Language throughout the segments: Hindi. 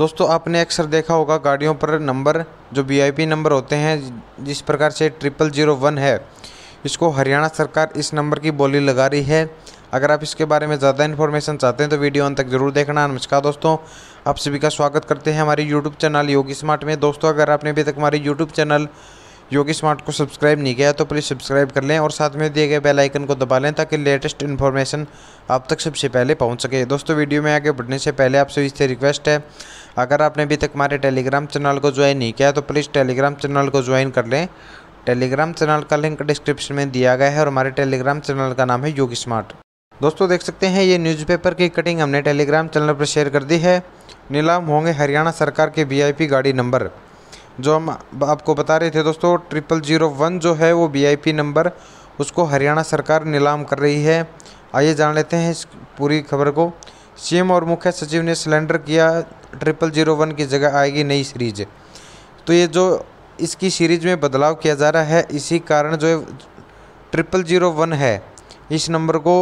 दोस्तों आपने अक्सर देखा होगा गाड़ियों पर नंबर जो वी नंबर होते हैं जिस प्रकार से ट्रिपल ज़ीरो वन है इसको हरियाणा सरकार इस नंबर की बोली लगा रही है अगर आप इसके बारे में ज़्यादा इन्फॉर्मेशन चाहते हैं तो वीडियो अंत तक जरूर देखना नमस्कार दोस्तों आप सभी का स्वागत करते हैं हमारे यूट्यूब चैनल योगी स्मार्ट में दोस्तों अगर आपने अभी तक हमारे यूट्यूब चैनल योगी स्मार्ट को सब्सक्राइब नहीं किया तो प्लीज़ सब्सक्राइब कर लें और साथ में दिए गए बेल आइकन को दबा लें ताकि लेटेस्ट इन्फॉर्मेशन आप तक सबसे पहले पहुंच सके दोस्तों वीडियो में आगे बढ़ने से पहले आपसे इससे रिक्वेस्ट है अगर आपने अभी तक हमारे टेलीग्राम चैनल को ज्वाइन नहीं किया तो प्लीज़ टेलीग्राम चैनल को ज्वाइन कर लें टेलीग्राम चैनल का लिंक डिस्क्रिप्शन में दिया गया है और हमारे टेलीग्राम चैनल का नाम है योग स्मार्ट दोस्तों देख सकते हैं ये न्यूज़पेपर की कटिंग हमने टेलीग्राम चैनल पर शेयर कर दी है नीलाम होंगे हरियाणा सरकार के वीआईपी गाड़ी नंबर जो हम आपको बता रहे थे दोस्तों ट्रिपल जीरो वन जो है वो वीआईपी नंबर उसको हरियाणा सरकार नीलाम कर रही है आइए जान लेते हैं इस पूरी खबर को सीएम और मुख्य सचिव ने सिलेंडर किया ट्रिपल ज़ीरो वन की जगह आएगी नई सीरीज तो ये जो इसकी सीरीज में बदलाव किया जा रहा है इसी कारण जो ट्रिपल ज़ीरो वन है इस नंबर को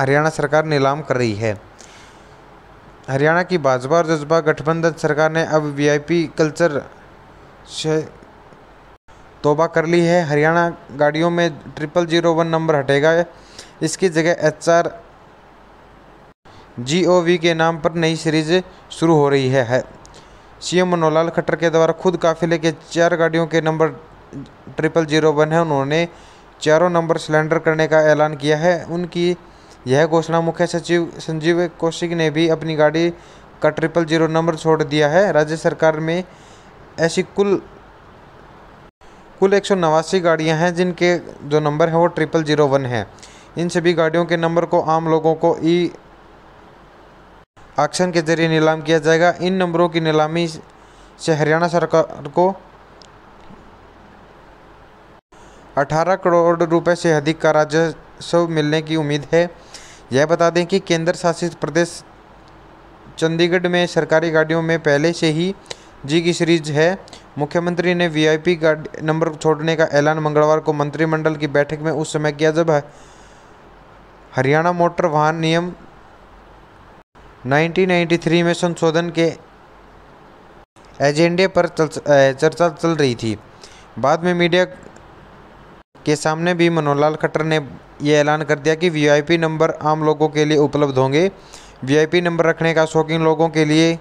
हरियाणा सरकार नीलाम कर रही है हरियाणा की भाजपा और जजपा गठबंधन सरकार ने अब वीआईपी कल्चर से तोबा कर ली है हरियाणा गाड़ियों में ट्रिपल जीरो वन नंबर हटेगा इसकी जगह H R G O V के नाम पर नई सीरीज शुरू हो रही है, सी सीएम मनोहर खट्टर के द्वारा खुद काफिले के चार गाड़ियों के नंबर ट्रिपल जीरो वन है उन्होंने चारों नंबर सिलेंडर करने का ऐलान किया है उनकी यह घोषणा मुख्य सचिव संजीव कौशिक ने भी अपनी गाड़ी का ट्रिपल जीरो नंबर छोड़ दिया है राज्य सरकार में ऐसी कुल कुल एक सौ नवासी गाड़ियाँ हैं जिनके जो नंबर हैं वो ट्रिपल जीरो वन है इन सभी गाड़ियों के नंबर को आम लोगों को ई ऑक्शन के जरिए नीलाम किया जाएगा इन नंबरों की नीलामी से हरियाणा सरकार को 18 करोड़ रुपए से अधिक का राजस्व मिलने की उम्मीद है यह बता दें कि केंद्र शासित प्रदेश चंडीगढ़ में सरकारी गाड़ियों में पहले से ही जी की सीरीज है मुख्यमंत्री ने वीआईपी आई नंबर छोड़ने का ऐलान मंगलवार को मंत्रिमंडल की बैठक में उस समय किया जब हरियाणा मोटर वाहन नियम 1993 में संशोधन के एजेंडे पर चर्चा चल रही थी बाद में मीडिया के सामने भी मनोहर खट्टर ने यह ऐलान कर दिया कि वीआईपी नंबर आम लोगों के लिए उपलब्ध होंगे वीआईपी नंबर रखने का शौकीन लोगों के लिए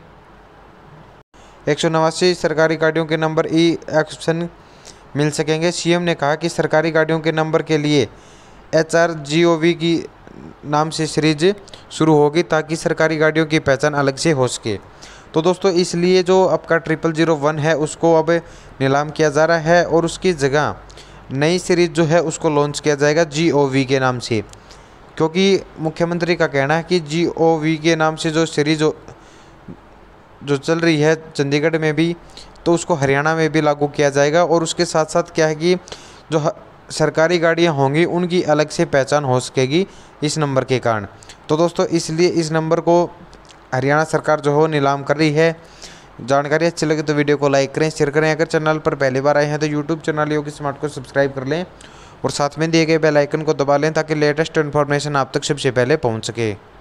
एक सरकारी गाड़ियों के नंबर ई एक्शन मिल सकेंगे सीएम ने कहा कि सरकारी गाड़ियों के नंबर के लिए H R G O V की नाम से सीरीज शुरू होगी ताकि सरकारी गाड़ियों की पहचान अलग से हो सके तो दोस्तों इसलिए जो आपका ट्रिपल ज़ीरो वन है उसको अब नीलाम किया जा रहा है और उसकी जगह नई सीरीज़ जो है उसको लॉन्च किया जाएगा जी ओ वी के नाम से क्योंकि मुख्यमंत्री का कहना है कि जी ओ वी के नाम से जो सीरीज जो चल रही है चंडीगढ़ में भी तो उसको हरियाणा में भी लागू किया जाएगा और उसके साथ साथ क्या है कि जो सरकारी गाड़ियाँ होंगी उनकी अलग से पहचान हो सकेगी इस नंबर के कारण तो दोस्तों इसलिए इस नंबर को हरियाणा सरकार जो हो नीलाम कर रही है जानकारी अच्छी लगे तो वीडियो को लाइक करें शेयर करें अगर चैनल पर पहली बार आए हैं तो यूट्यूब चैनल योगी स्मार्ट को सब्सक्राइब कर लें और साथ में दिए गए बेल आइकन को दबा लें ताकि लेटेस्ट इन्फॉर्मेशन आप तक सबसे पहले पहुंच सके